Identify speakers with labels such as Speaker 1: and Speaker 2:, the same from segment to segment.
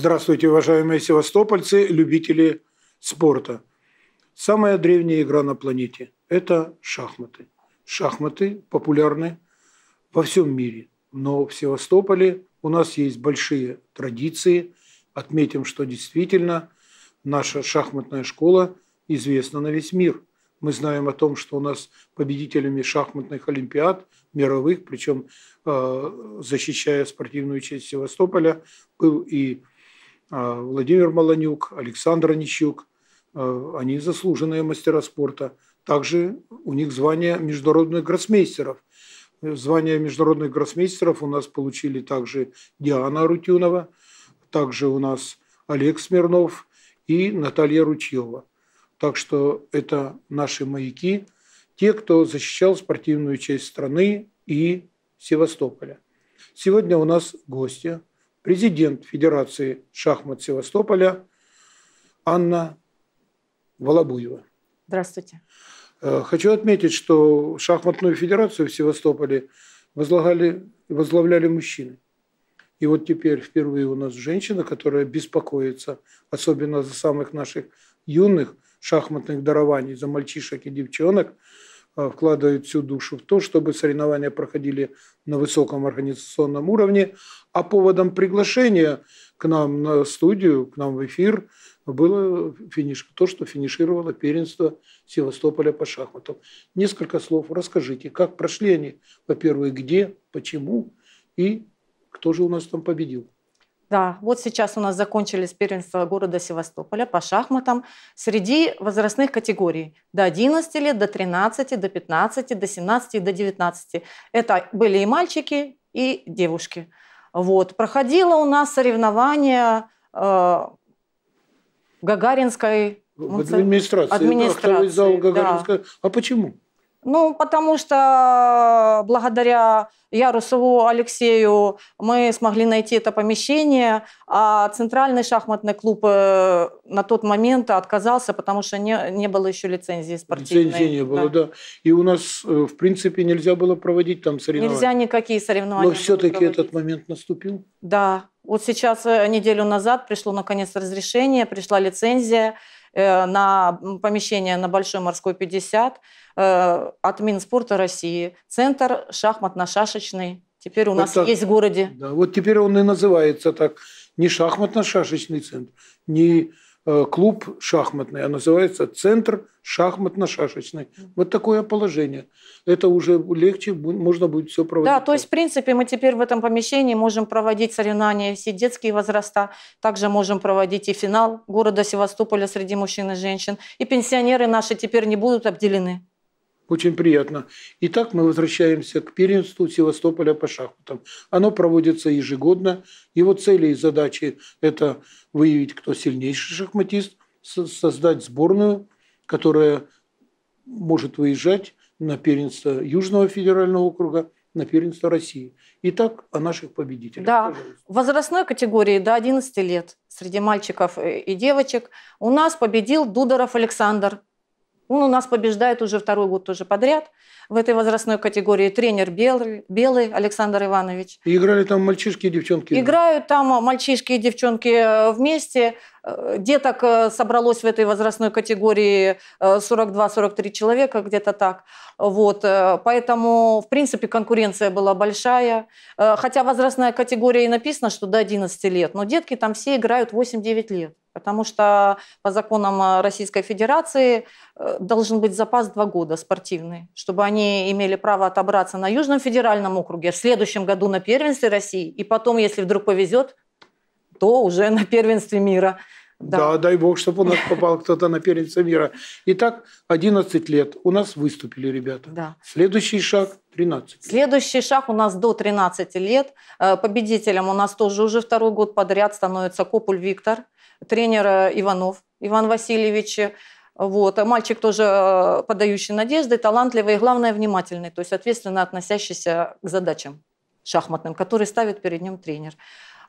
Speaker 1: Здравствуйте, уважаемые севастопольцы, любители спорта. Самая древняя игра на планете – это шахматы. Шахматы популярны во всем мире, но в Севастополе у нас есть большие традиции. Отметим, что действительно наша шахматная школа известна на весь мир. Мы знаем о том, что у нас победителями шахматных олимпиад мировых, причем э, защищая спортивную часть Севастополя, был и а, Владимир Маланюк, Александр Ничук, а, они заслуженные мастера спорта. Также у них звание международных гроссмейстеров. Звание международных гроссмейстеров у нас получили также Диана Рутюнова, также у нас Олег Смирнов и Наталья Ручьева. Так что это наши маяки, те, кто защищал спортивную часть страны и Севастополя. Сегодня у нас гости – президент Федерации шахмат Севастополя Анна Волобуева. Здравствуйте. Э, хочу отметить, что шахматную федерацию в Севастополе возлагали, возглавляли мужчины. И вот теперь впервые у нас женщина, которая беспокоится, особенно за самых наших юных шахматных дарований, за мальчишек и девчонок – а, вкладывает всю душу в то, чтобы соревнования проходили на высоком организационном уровне. А поводом приглашения к нам на студию, к нам в эфир было финиш, то, что финишировало первенство Севастополя по шахматам. Несколько слов расскажите, как прошли они, во-первых, где, почему и кто же у нас там победил. Да, вот
Speaker 2: сейчас у нас закончились первенства города Севастополя по шахматам среди возрастных категорий до 11 лет, до 13, до 15, до 17, до 19. Это были и мальчики, и девушки. Вот. Проходило у нас соревнование э, Гагаринской в администрации. администрации да. А почему? Ну, потому что благодаря Ярусову Алексею мы смогли найти это помещение, а центральный шахматный клуб э, на тот момент отказался, потому что не, не было еще лицензии спортивной. Лицензии не было, да. да.
Speaker 1: И у нас, э, в принципе, нельзя было проводить там соревнования. Нельзя
Speaker 2: никакие соревнования. Но все-таки
Speaker 1: этот момент наступил?
Speaker 2: Да. Вот сейчас, э, неделю назад, пришло наконец разрешение, пришла лицензия. Э, на помещение на Большой морской 50 э, от Минспорта России. Центр шахматно-шашечный. Теперь у вот нас так, есть в городе.
Speaker 1: Да, вот теперь он и называется так. Не шахматно-шашечный центр, не Э, клуб шахматный, а называется Центр шахматно-шашечный. Вот такое положение. Это уже легче, можно будет все проводить. Да,
Speaker 2: то есть, в принципе, мы теперь в этом помещении можем проводить соревнования все детские возраста, также можем проводить и финал города Севастополя среди мужчин и женщин, и пенсионеры наши теперь не будут обделены.
Speaker 1: Очень приятно. Итак, мы возвращаемся к первенству Севастополя по шахматам. Оно проводится ежегодно. Его цели и задачи – это выявить, кто сильнейший шахматист, создать сборную, которая может выезжать на первенство Южного федерального округа, на первенство России. Итак, о наших победителях. Да, пожалуйста.
Speaker 2: возрастной категории до 11 лет среди мальчиков и девочек у нас победил Дударов Александр, он у нас побеждает уже второй год тоже подряд в этой возрастной категории. Тренер Белый, Белый Александр Иванович.
Speaker 1: И играли там мальчишки и девчонки?
Speaker 2: Играют там а, мальчишки и девчонки э, вместе. Э, деток э, собралось в этой возрастной категории 42-43 человека, где-то так. Вот. Поэтому, в принципе, конкуренция была большая. Хотя возрастная категория и написана, что до 11 лет, но детки там все играют 8-9 лет. Потому что по законам э, Российской Федерации э, должен быть запас два года спортивный, чтобы они имели право отобраться на Южном федеральном округе а в следующем году на первенстве России, и потом, если вдруг повезет,
Speaker 1: то уже на первенстве мира. Да. да, дай бог, чтобы у нас попал кто-то на передце мира. Итак, 11 лет у нас выступили ребята. Да. Следующий шаг 13.
Speaker 2: Следующий шаг у нас до 13 лет. Э, победителем у нас тоже уже второй год подряд становится Копуль Виктор, тренер э, Иванов Иван Васильевич. Вот. А мальчик тоже э, подающий надежды, талантливый и, главное, внимательный, то есть ответственно относящийся к задачам шахматным, которые ставит перед ним тренер.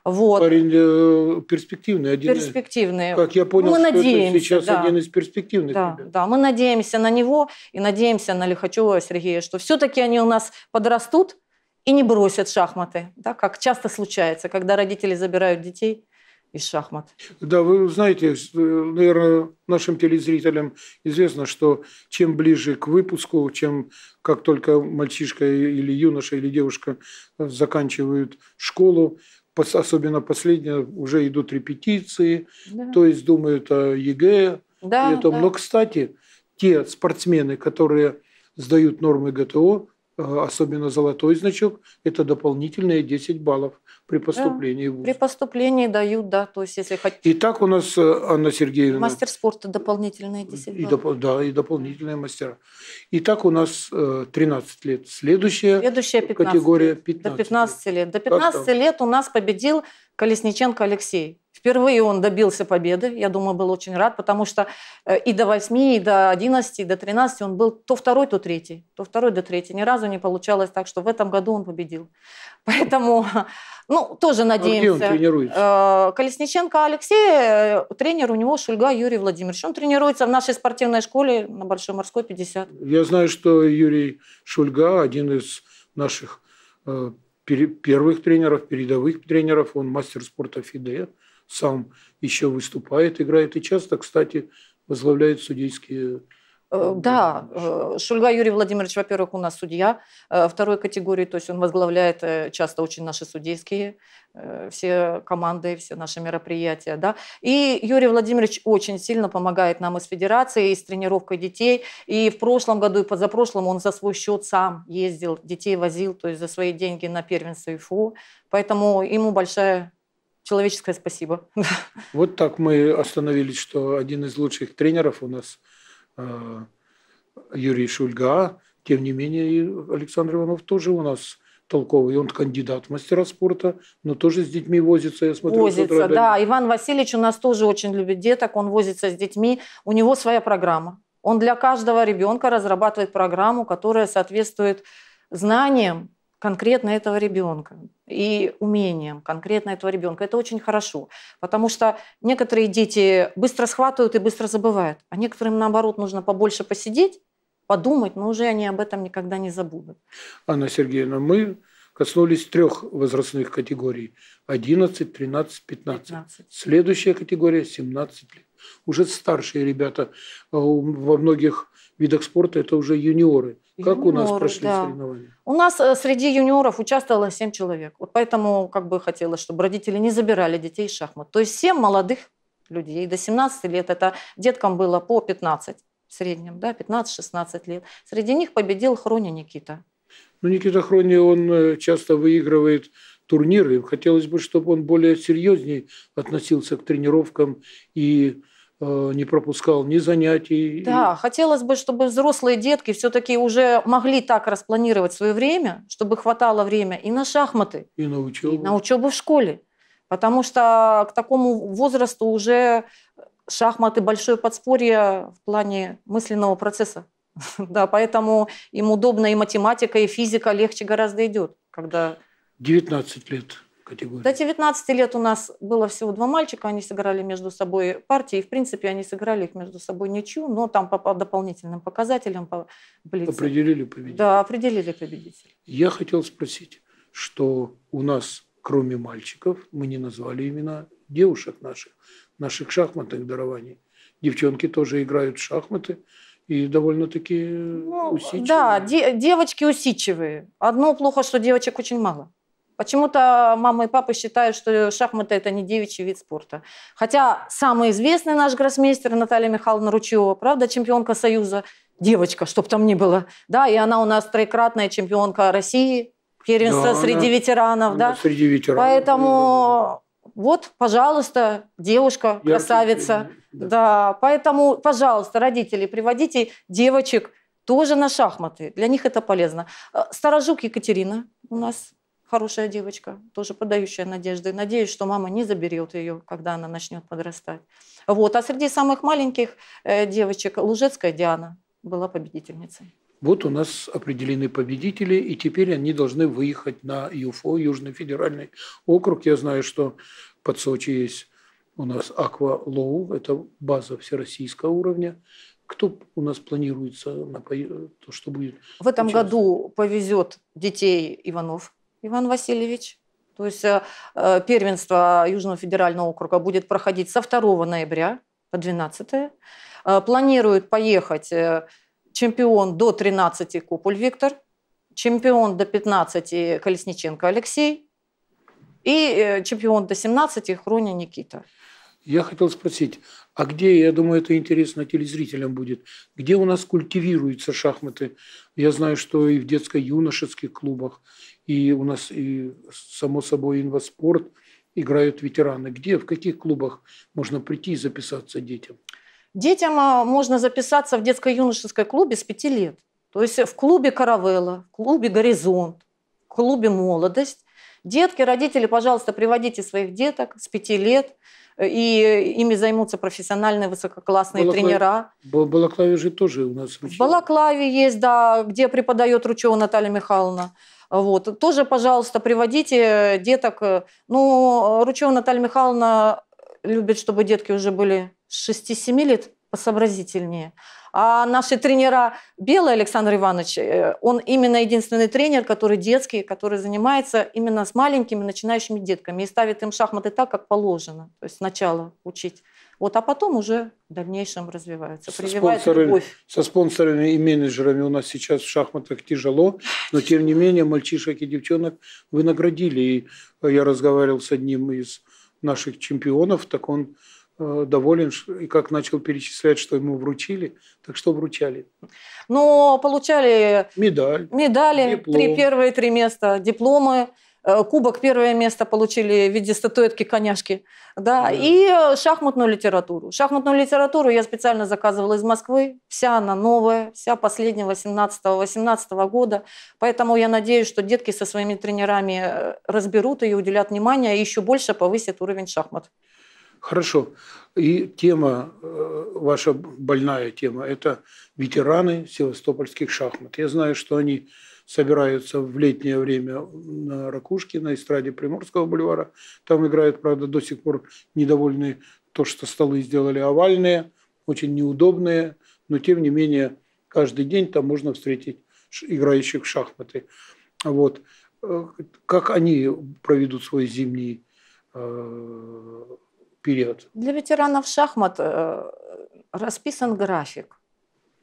Speaker 1: Вот. Парень э, перспективный. Один перспективный. Из, как я понял, мы что надеемся, это сейчас да. один из перспективных. Да,
Speaker 2: да, мы надеемся на него и надеемся на Лихачева Сергея, что все-таки они у нас подрастут и не бросят шахматы, да, как часто случается, когда родители забирают детей из шахмат.
Speaker 1: Да, вы знаете, э, наверное, нашим телезрителям известно, что чем ближе к выпуску, чем как только мальчишка или юноша или девушка э, заканчивают школу, особенно последнее, уже идут репетиции, да. то есть думают о ЕГЭ. Да, и Да. Но, кстати, те спортсмены, которые сдают нормы ГТО, Э, особенно золотой значок, это дополнительные 10 баллов при поступлении да, в ВУЗ. При
Speaker 2: поступлении дают, да, то есть если хотите.
Speaker 1: И так у нас э, Анна Сергеевна. Мастер
Speaker 2: спорта дополнительные 10 баллов. И
Speaker 1: доп, да, и дополнительные мастера. И так у нас 13 э, лет. Следующая, Следующая 15 категория 15 лет. До
Speaker 2: 15 лет. лет. До 15 лет у нас победил Колесниченко Алексей. Впервые он добился победы. Я думаю, был очень рад, потому что э, и до 8, и до 11, и до 13 он был то второй, то третий. То второй, то третий. Ни разу не получалось так, что в этом году он победил. Поэтому, ну, тоже надеемся. А где он тренируется? Э, Колесниченко Алексей, э, тренер у него Шульга Юрий Владимирович. Он тренируется в нашей спортивной школе на Большой Морской 50.
Speaker 1: Я знаю, что Юрий Шульга один из наших первых тренеров, передовых тренеров. Он мастер спорта ФИДЕ сам еще выступает, играет и часто, кстати, возглавляет судейские э,
Speaker 2: э, да, э, Шульга Юрий Владимирович, во-первых, у нас судья второй категории, то есть он возглавляет часто очень наши судейские все команды, все наши мероприятия. Да? И Юрий Владимирович очень сильно помогает нам из федерации и с тренировкой детей. И в прошлом году, и позапрошлом он за свой счет сам ездил, детей возил, то есть за свои деньги на первенство ИФУ. Поэтому ему большая человеческое спасибо.
Speaker 1: Вот так мы остановились, что один из лучших тренеров у нас э, Юрий Шульга, тем не менее Александр Иванов тоже у нас толковый, он кандидат в мастера спорта, но тоже с детьми возится, я смотрю. Возится, да.
Speaker 2: Иван Васильевич у нас тоже очень любит деток, он возится с детьми, у него своя программа. Он для каждого ребенка разрабатывает программу, которая соответствует знаниям, конкретно этого ребенка и умением конкретно этого ребенка. Это очень хорошо, потому что некоторые дети быстро схватывают и быстро забывают, а некоторым, наоборот, нужно побольше посидеть, подумать, но уже они об этом никогда не забудут.
Speaker 1: Анна Сергеевна, мы коснулись трех возрастных категорий – 11, 13, 15. 15. Следующая категория – 17 лет. Уже старшие ребята э, во многих видах спорта это уже юниоры. Как юниоры, у нас прошли да. соревнования?
Speaker 2: У нас э, среди юниоров участвовало 7 человек. Вот поэтому как бы хотелось, чтобы родители не забирали детей из шахмат. То есть 7 молодых людей до 17 лет. Это деткам было по 15 в среднем, да, 15-16 лет. Среди них победил Хроня Никита.
Speaker 1: Ну, Никита Хрони, он э, часто выигрывает турниры. Хотелось бы, чтобы он более серьезнее относился к тренировкам и Э, не пропускал ни занятий. Да, и...
Speaker 2: хотелось бы, чтобы взрослые детки все-таки уже могли так распланировать свое время, чтобы хватало время и на шахматы, и на учебу, и на учебу в школе. Потому что к такому возрасту уже шахматы большое подспорье в плане мысленного процесса. да, поэтому им удобно и математика, и физика легче гораздо
Speaker 1: идет, когда... 19 лет категории? До
Speaker 2: 19 лет у нас было всего два мальчика, они сыграли между собой партии, и, в принципе, они сыграли их между собой ничью, но там по, дополнительным показателям по блице. Определили победителя. Да, определили победителя.
Speaker 1: Я хотел спросить, что у нас, кроме мальчиков, мы не назвали имена девушек наших, наших шахматных дарований. Девчонки тоже играют в шахматы, и довольно-таки ну, усидчивые. Да,
Speaker 2: де- девочки усидчивые. Одно плохо, что девочек очень мало. Почему-то мама и папа считают, что шахматы – это не девичий вид спорта. Хотя самый известный наш гроссмейстер Наталья Михайловна Ручева, правда, чемпионка Союза, девочка, чтоб там не было. Да, и она у нас троекратная чемпионка России, первенство да, среди она, ветеранов. Она да?
Speaker 1: Среди ветеранов.
Speaker 2: Поэтому вот, пожалуйста, девушка, Яркий красавица. Да. да, поэтому, пожалуйста, родители, приводите девочек тоже на шахматы. Для них это полезно. Э, Старожук Екатерина у нас хорошая девочка, тоже подающая надежды. Надеюсь, что мама не заберет ее, когда она начнет подрастать. Вот. А среди самых маленьких э, девочек Лужецкая Диана была победительницей.
Speaker 1: Вот у нас определены победители, и теперь они должны выехать на ЮФО, Южный федеральный округ. Я знаю, что под Сочи есть у нас Аква Лоу, это база всероссийского уровня. Кто у нас планируется, на, что будет? В этом году повезет детей
Speaker 2: Иванов Иван Васильевич. То есть э, э, первенство Южного федерального округа будет проходить со 2 ноября по 12. Э, планирует поехать чемпион до 13 Куполь Виктор, чемпион до 15 Колесниченко Алексей и чемпион до 17 Хроня Никита.
Speaker 1: Я хотел спросить, а где, я думаю, это интересно телезрителям будет, где у нас культивируются шахматы? Я знаю, что и в детско-юношеских клубах, и у нас, и, само собой, инваспорт, играют ветераны. Где, в каких клубах можно прийти и записаться детям?
Speaker 2: Детям а, можно записаться в детско-юношеской клубе с 5 лет. То есть в клубе «Каравелла», в клубе «Горизонт», в клубе «Молодость». Детки, родители, пожалуйста, приводите своих деток с 5 лет, э, и ими займутся профессиональные высококлассные Балаклав... тренера.
Speaker 1: В Балаклаве же тоже у нас Ручева. В
Speaker 2: Балаклаве есть, да, где преподает Ручева Наталья Михайловна. Вот. Тоже, пожалуйста, приводите э, деток. Э, ну, Ручева Наталья Михайловна э, любит, чтобы детки уже были с 6-7 лет посообразительнее. А наши тренера Белый Александр Иванович, он именно единственный тренер, который детский, который занимается именно с маленькими начинающими детками и ставит им шахматы так, как положено, то есть сначала учить. Вот, а потом уже в дальнейшем развиваются, со прививают любовь.
Speaker 1: Со спонсорами и менеджерами у нас сейчас в шахматах тяжело, но тем не менее мальчишек и девчонок вы наградили. И э, я разговаривал с одним из наших чемпионов, так он э, доволен, и как начал перечислять, что ему вручили. Так что вручали?
Speaker 2: Ну, получали... Медаль. Медали. Диплом. Три, первые три места. Дипломы. Э, кубок первое место получили в виде статуэтки коняшки. Да? И э, шахматную литературу. Шахматную литературу я специально заказывала из Москвы. Вся она новая, вся последнего 18 18 года. Поэтому я надеюсь, что детки со своими тренерами э, разберут ее, уделят внимание и еще больше повысят уровень шахмат.
Speaker 1: Хорошо. И тема, ваша больная тема, это ветераны севастопольских шахмат. Я знаю, что они собираются в летнее время на ракушке, на эстраде Приморского бульвара. Там играют, правда, до сих пор недовольны то, что столы сделали овальные, очень неудобные, но тем не менее каждый день там можно встретить играющих в шахматы. Вот. Э, как они проведут свой зимний э, период?
Speaker 2: Для ветеранов шахмат э, расписан график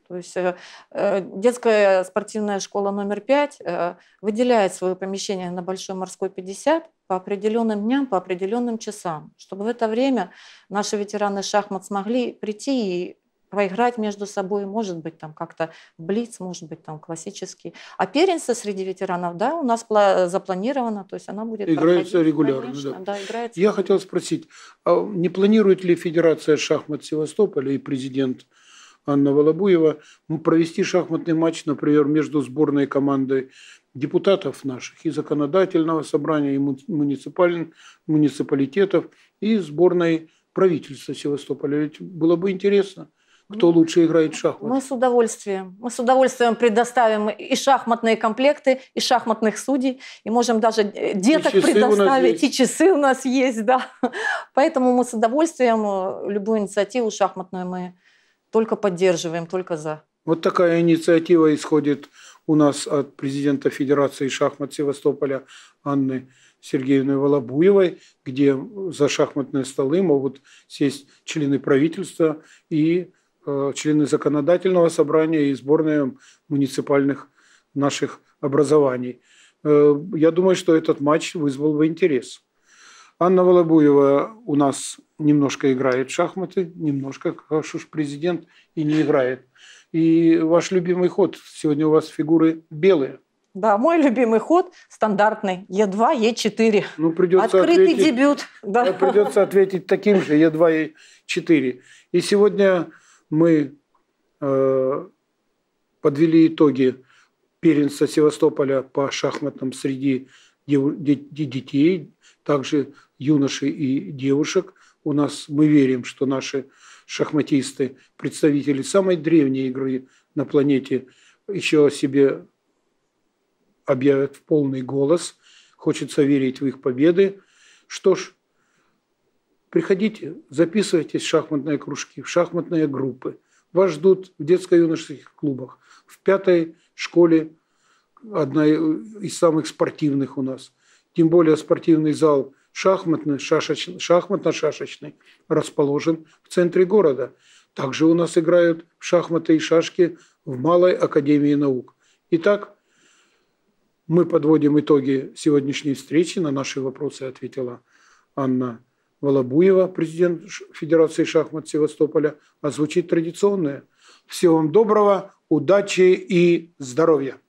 Speaker 2: то есть э, э, детская спортивная школа номер 5 э, выделяет свое помещение на Большой морской 50 по определенным дням, по определенным часам, чтобы в это время наши ветераны шахмат смогли прийти и поиграть между собой, может быть, там как-то блиц, может быть, там классический. А перенса среди ветеранов, да, у нас запланировано, то есть она будет Играется регулярно, конечно, да. да играется.
Speaker 1: Я хотел спросить, а не планирует ли Федерация шахмат Севастополя и президент Анна Волобуева, ну, провести шахматный матч, например, между сборной командой депутатов наших и законодательного собрания, и муниципальных муниципалитетов, и сборной правительства Севастополя. Ведь было бы интересно кто ну, лучше играет в шахматы. Мы с
Speaker 2: удовольствием. Мы с удовольствием предоставим и шахматные комплекты, и шахматных судей, и можем даже деток и предоставить. И часы у нас есть, да. Поэтому мы с удовольствием э, любую инициативу шахматную мы только поддерживаем, только за.
Speaker 1: Вот такая инициатива исходит у нас от президента Федерации шахмат Севастополя Анны Сергеевны Волобуевой, где за шахматные столы могут сесть члены правительства и э, члены законодательного собрания и сборные муниципальных наших образований. Э, я думаю, что этот матч вызвал бы интерес. Анна Волобуева у нас немножко играет в шахматы, немножко, хорошо ж президент, и не играет. И ваш любимый ход, сегодня у вас фигуры белые. Да, мой любимый ход стандартный Е2, Е4. Ну, придется Открытый ответить, дебют. Да. Придется ответить таким же Е2, Е4. И сегодня мы э, подвели итоги первенства Севастополя по шахматам среди детей, также юношей и девушек. У нас мы верим, что наши шахматисты, представители самой древней игры на планете, еще о себе объявят в полный голос. Хочется верить в их победы. Что ж, приходите, записывайтесь в шахматные кружки, в шахматные группы. Вас ждут в детско-юношеских клубах, в пятой школе, одна из самых спортивных у нас – тем более спортивный зал шахматный, шашечный, шахматно-шашечный расположен в центре города. Также у нас играют шахматы и шашки в Малой Академии наук. Итак, мы подводим итоги сегодняшней встречи. На наши вопросы ответила Анна Волобуева, президент Федерации шахмат Севастополя, озвучит а традиционное. Всего вам доброго, удачи и здоровья!